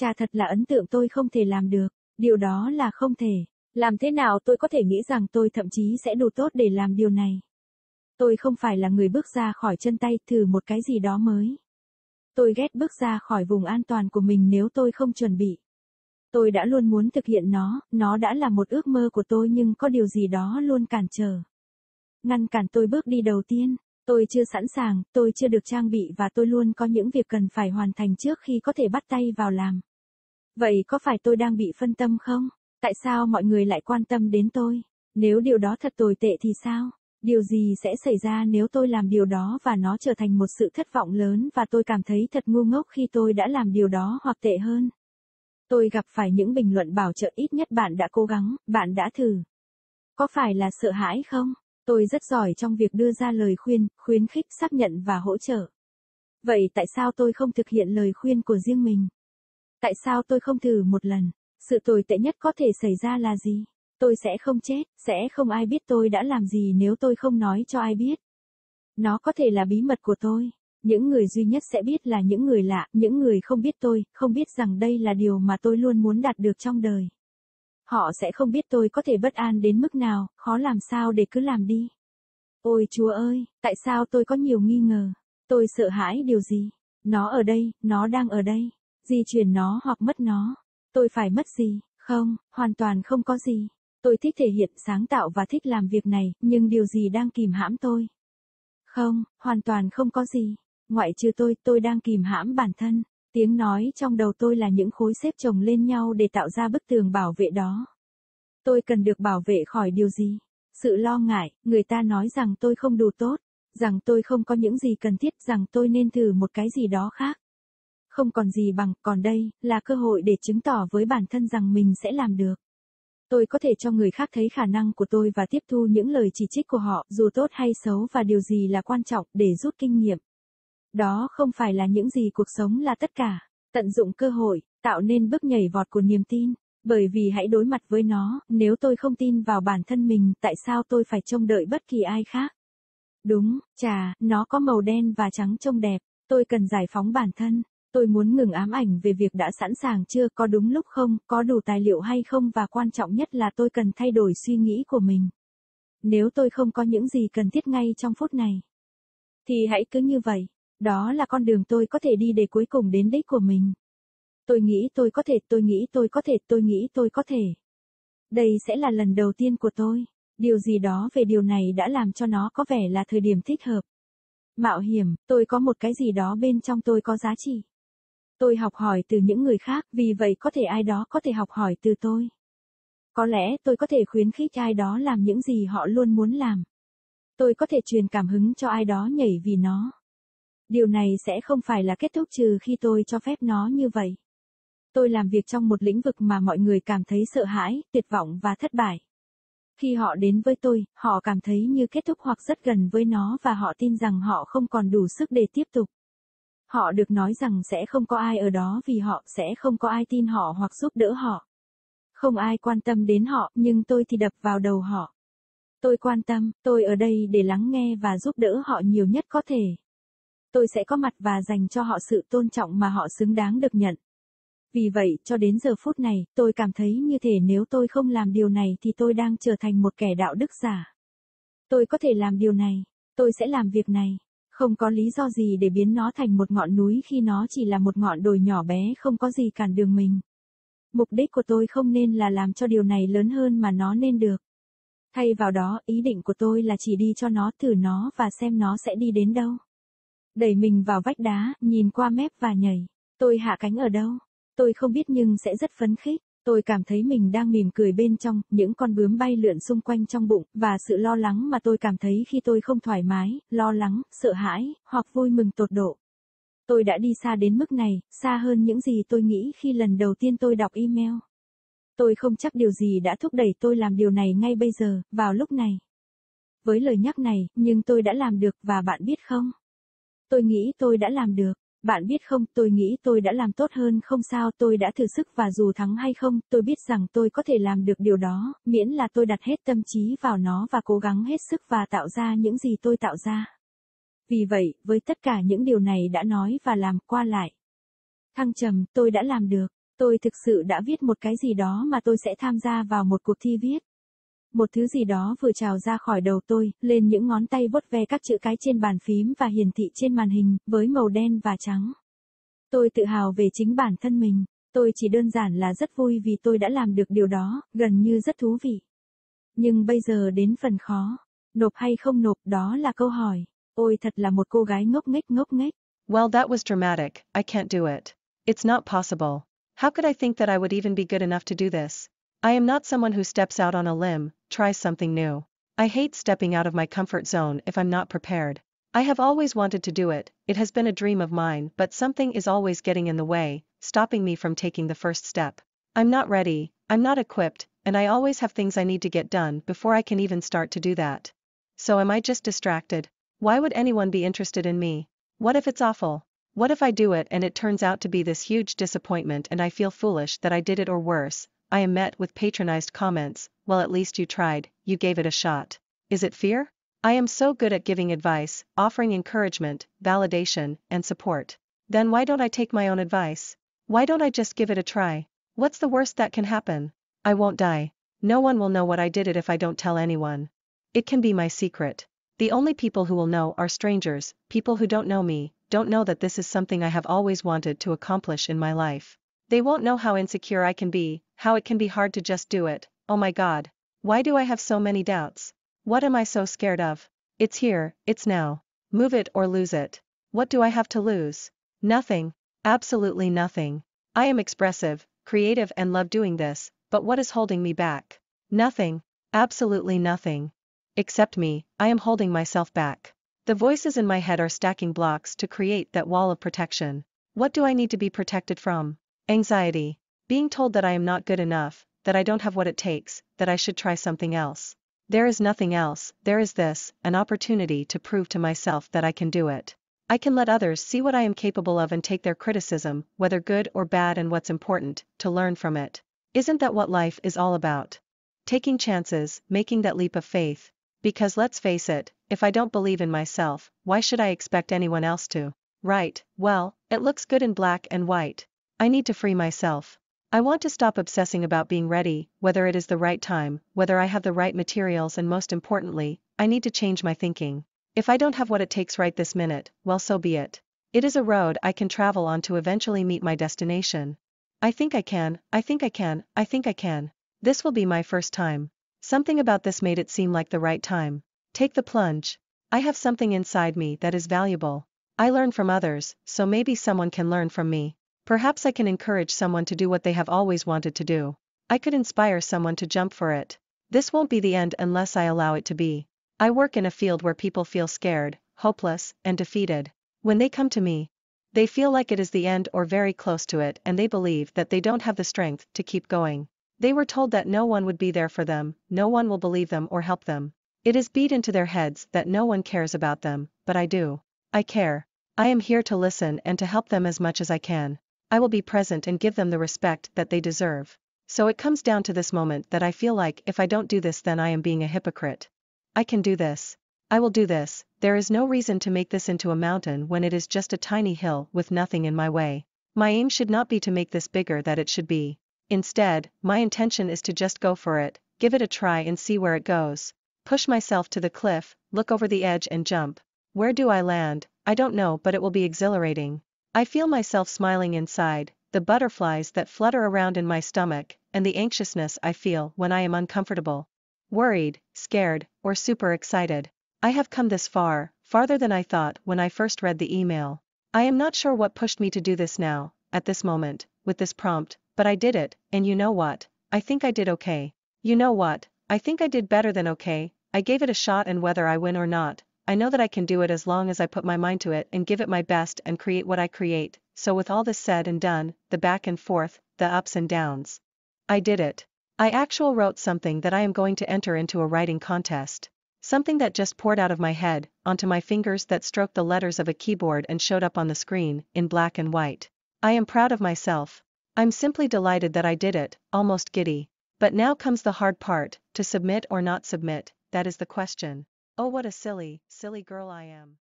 Cha thật là ấn tượng tôi không thể làm được, điều đó là không thể. Làm thế nào tôi có thể nghĩ rằng tôi thậm chí sẽ đủ tốt để làm điều này? Tôi không phải là người bước ra khỏi chân tay thử một cái gì đó mới. Tôi ghét bước ra khỏi vùng an toàn của mình nếu tôi không chuẩn bị. Tôi đã luôn muốn thực hiện nó, nó đã là một ước mơ của tôi nhưng có điều gì đó luôn cản trở. Ngăn cản tôi bước đi đầu tiên. Tôi chưa sẵn sàng, tôi chưa được trang bị và tôi luôn có những việc cần phải hoàn thành trước khi có thể bắt tay vào làm. Vậy có phải tôi đang bị phân tâm không? Tại sao mọi người lại quan tâm đến tôi? Nếu điều đó thật tồi tệ thì sao? Điều gì sẽ xảy ra nếu tôi làm điều đó và nó trở thành một sự thất vọng lớn và tôi cảm thấy thật ngu ngốc khi tôi đã làm điều đó hoặc tệ hơn? Tôi gặp phải những bình luận bảo trợ ít nhất bạn đã cố gắng, bạn đã thử. Có phải là sợ hãi không? Tôi rất giỏi trong việc đưa ra lời khuyên, khuyến khích, xác nhận và hỗ trợ. Vậy tại sao tôi không thực hiện lời khuyên của riêng mình? Tại sao tôi không thử một lần? Sự tồi tệ nhất có thể xảy ra là gì? Tôi sẽ không chết, sẽ không ai biết tôi đã làm gì nếu tôi không nói cho ai biết. Nó có thể là bí mật của tôi. Những người duy nhất sẽ biết là những người lạ, những người không biết tôi, không biết rằng đây là điều mà tôi luôn muốn đạt được trong đời. Họ sẽ không biết tôi có thể bất an đến mức nào, khó làm sao để cứ làm đi. Ôi Chúa ơi, tại sao tôi có nhiều nghi ngờ? Tôi sợ hãi điều gì? Nó ở đây, nó đang ở đây. Di chuyển nó hoặc mất nó. Tôi phải mất gì? Không, hoàn toàn không có gì. Tôi thích thể hiện sáng tạo và thích làm việc này, nhưng điều gì đang kìm hãm tôi? Không, hoàn toàn không có gì. Ngoại trừ tôi, tôi đang kìm hãm bản thân. Tiếng nói trong đầu tôi là những khối xếp chồng lên nhau để tạo ra bức tường bảo vệ đó. Tôi cần được bảo vệ khỏi điều gì? Sự lo ngại, người ta nói rằng tôi không đủ tốt, rằng tôi không có những gì cần thiết, rằng tôi nên thử một cái gì đó khác. Không còn gì bằng, còn đây, là cơ hội để chứng tỏ với bản thân rằng mình sẽ làm được. Tôi có thể cho người khác thấy khả năng của tôi và tiếp thu những lời chỉ trích của họ, dù tốt hay xấu và điều gì là quan trọng, để rút kinh nghiệm. Đó không phải là những gì cuộc sống là tất cả. Tận dụng cơ hội, tạo nên bước nhảy vọt của niềm tin. Bởi vì hãy đối mặt với nó, nếu tôi không tin vào bản thân mình, tại sao tôi phải trông đợi bất kỳ ai khác? Đúng, trà, nó có màu đen và trắng trông đẹp. Tôi cần giải phóng bản thân. Tôi muốn ngừng ám ảnh về việc đã sẵn sàng chưa, có đúng lúc không, có đủ tài liệu hay không và quan trọng nhất là tôi cần thay đổi suy nghĩ của mình. Nếu tôi không có những gì cần thiết ngay trong phút này, thì hãy cứ như vậy. Đó là con đường tôi có thể đi để cuối cùng đến đích của mình. Tôi nghĩ tôi có thể, tôi nghĩ tôi có thể, tôi nghĩ tôi có thể. Đây sẽ là lần đầu tiên của tôi. Điều gì đó về điều này đã làm cho nó có vẻ là thời điểm thích hợp. Mạo hiểm, tôi có một cái gì đó bên trong tôi có giá trị. Tôi học hỏi từ những người khác, vì vậy có thể ai đó có thể học hỏi từ tôi. Có lẽ tôi có thể khuyến khích ai đó làm những gì họ luôn muốn làm. Tôi có thể truyền cảm hứng cho ai đó nhảy vì nó. Điều này sẽ không phải là kết thúc trừ khi tôi cho phép nó như vậy. Tôi làm việc trong một lĩnh vực mà mọi người cảm thấy sợ hãi, tuyệt vọng và thất bại. Khi họ đến với tôi, họ cảm thấy như kết thúc hoặc rất gần với nó và họ tin rằng họ không còn đủ sức để tiếp tục. Họ được nói rằng sẽ không có ai ở đó vì họ sẽ không có ai tin họ hoặc giúp đỡ họ. Không ai quan tâm đến họ, nhưng tôi thì đập vào đầu họ. Tôi quan tâm, tôi ở đây để lắng nghe và giúp đỡ họ nhiều nhất có thể tôi sẽ có mặt và dành cho họ sự tôn trọng mà họ xứng đáng được nhận. Vì vậy, cho đến giờ phút này, tôi cảm thấy như thể nếu tôi không làm điều này thì tôi đang trở thành một kẻ đạo đức giả. Tôi có thể làm điều này, tôi sẽ làm việc này. Không có lý do gì để biến nó thành một ngọn núi khi nó chỉ là một ngọn đồi nhỏ bé không có gì cản đường mình. Mục đích của tôi không nên là làm cho điều này lớn hơn mà nó nên được. Thay vào đó, ý định của tôi là chỉ đi cho nó thử nó và xem nó sẽ đi đến đâu đẩy mình vào vách đá, nhìn qua mép và nhảy. Tôi hạ cánh ở đâu? Tôi không biết nhưng sẽ rất phấn khích. Tôi cảm thấy mình đang mỉm cười bên trong, những con bướm bay lượn xung quanh trong bụng, và sự lo lắng mà tôi cảm thấy khi tôi không thoải mái, lo lắng, sợ hãi, hoặc vui mừng tột độ. Tôi đã đi xa đến mức này, xa hơn những gì tôi nghĩ khi lần đầu tiên tôi đọc email. Tôi không chắc điều gì đã thúc đẩy tôi làm điều này ngay bây giờ, vào lúc này. Với lời nhắc này, nhưng tôi đã làm được và bạn biết không? Tôi nghĩ tôi đã làm được. Bạn biết không, tôi nghĩ tôi đã làm tốt hơn không sao, tôi đã thử sức và dù thắng hay không, tôi biết rằng tôi có thể làm được điều đó, miễn là tôi đặt hết tâm trí vào nó và cố gắng hết sức và tạo ra những gì tôi tạo ra. Vì vậy, với tất cả những điều này đã nói và làm qua lại. Thăng trầm, tôi đã làm được, tôi thực sự đã viết một cái gì đó mà tôi sẽ tham gia vào một cuộc thi viết một thứ gì đó vừa trào ra khỏi đầu tôi, lên những ngón tay vuốt ve các chữ cái trên bàn phím và hiển thị trên màn hình, với màu đen và trắng. Tôi tự hào về chính bản thân mình, tôi chỉ đơn giản là rất vui vì tôi đã làm được điều đó, gần như rất thú vị. Nhưng bây giờ đến phần khó, nộp hay không nộp đó là câu hỏi. Ôi thật là một cô gái ngốc nghếch ngốc nghếch. Well that was dramatic, I can't do it. It's not possible. How could I think that I would even be good enough to do this? I am not someone who steps out on a limb, tries something new. I hate stepping out of my comfort zone if I'm not prepared. I have always wanted to do it, it has been a dream of mine, but something is always getting in the way, stopping me from taking the first step. I'm not ready, I'm not equipped, and I always have things I need to get done before I can even start to do that. So am I just distracted? Why would anyone be interested in me? What if it's awful? What if I do it and it turns out to be this huge disappointment and I feel foolish that I did it or worse, I am met with patronized comments, well at least you tried, you gave it a shot. Is it fear? I am so good at giving advice, offering encouragement, validation, and support. Then why don't I take my own advice? Why don't I just give it a try? What's the worst that can happen? I won't die. No one will know what I did it if I don't tell anyone. It can be my secret. The only people who will know are strangers, people who don't know me, don't know that this is something I have always wanted to accomplish in my life. They won't know how insecure I can be, how it can be hard to just do it, oh my god. Why do I have so many doubts? What am I so scared of? It's here, it's now. Move it or lose it. What do I have to lose? Nothing, absolutely nothing. I am expressive, creative and love doing this, but what is holding me back? Nothing, absolutely nothing. Except me, I am holding myself back. The voices in my head are stacking blocks to create that wall of protection. What do I need to be protected from? Anxiety. Being told that I am not good enough, that I don't have what it takes, that I should try something else. There is nothing else, there is this, an opportunity to prove to myself that I can do it. I can let others see what I am capable of and take their criticism, whether good or bad and what's important, to learn from it. Isn't that what life is all about? Taking chances, making that leap of faith. Because let's face it, if I don't believe in myself, why should I expect anyone else to? Right, well, it looks good in black and white, I need to free myself. I want to stop obsessing about being ready, whether it is the right time, whether I have the right materials, and most importantly, I need to change my thinking. If I don't have what it takes right this minute, well, so be it. It is a road I can travel on to eventually meet my destination. I think I can, I think I can, I think I can. This will be my first time. Something about this made it seem like the right time. Take the plunge. I have something inside me that is valuable. I learn from others, so maybe someone can learn from me. Perhaps I can encourage someone to do what they have always wanted to do. I could inspire someone to jump for it. This won't be the end unless I allow it to be. I work in a field where people feel scared, hopeless, and defeated. When they come to me, they feel like it is the end or very close to it and they believe that they don't have the strength to keep going. They were told that no one would be there for them, no one will believe them or help them. It is beat into their heads that no one cares about them, but I do. I care. I am here to listen and to help them as much as I can. I will be present and give them the respect that they deserve. So it comes down to this moment that I feel like if I don't do this then I am being a hypocrite. I can do this. I will do this, there is no reason to make this into a mountain when it is just a tiny hill with nothing in my way. My aim should not be to make this bigger that it should be. Instead, my intention is to just go for it, give it a try and see where it goes. Push myself to the cliff, look over the edge and jump. Where do I land? I don't know but it will be exhilarating. I feel myself smiling inside, the butterflies that flutter around in my stomach, and the anxiousness I feel when I am uncomfortable. Worried, scared, or super excited. I have come this far, farther than I thought when I first read the email. I am not sure what pushed me to do this now, at this moment, with this prompt, but I did it, and you know what? I think I did okay. You know what? I think I did better than okay, I gave it a shot and whether I win or not, I know that I can do it as long as I put my mind to it and give it my best and create what I create, so with all this said and done, the back and forth, the ups and downs. I did it. I actual wrote something that I am going to enter into a writing contest. Something that just poured out of my head, onto my fingers that stroked the letters of a keyboard and showed up on the screen, in black and white. I am proud of myself. I'm simply delighted that I did it, almost giddy. But now comes the hard part, to submit or not submit, that is the question. Oh what a silly, silly girl I am.